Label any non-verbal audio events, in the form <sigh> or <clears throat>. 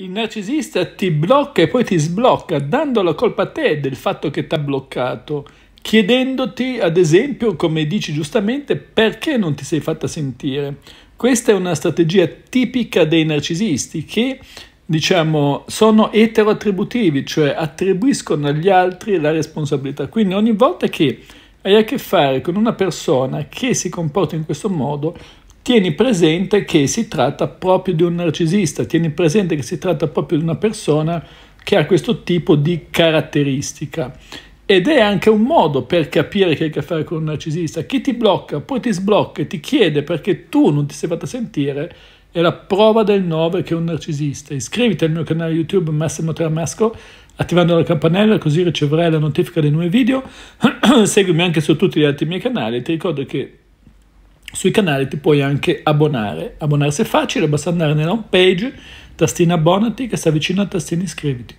Il narcisista ti blocca e poi ti sblocca, dando la colpa a te del fatto che ti ha bloccato, chiedendoti, ad esempio, come dici giustamente, perché non ti sei fatta sentire. Questa è una strategia tipica dei narcisisti che diciamo, sono eteroattributivi, cioè attribuiscono agli altri la responsabilità. Quindi ogni volta che hai a che fare con una persona che si comporta in questo modo, tieni presente che si tratta proprio di un narcisista, tieni presente che si tratta proprio di una persona che ha questo tipo di caratteristica. Ed è anche un modo per capire che hai a che fare con un narcisista. Chi ti blocca, poi ti sblocca e ti chiede perché tu non ti sei fatta sentire, è la prova del 9 che è un narcisista. Iscriviti al mio canale YouTube Massimo Tramasco attivando la campanella così riceverai la notifica dei nuovi video. <clears throat> Seguimi anche su tutti gli altri miei canali. Ti ricordo che sui canali ti puoi anche abbonare. Abbonarsi è facile, basta andare nella home page, tastina abbonati che sta vicino a tastino iscriviti.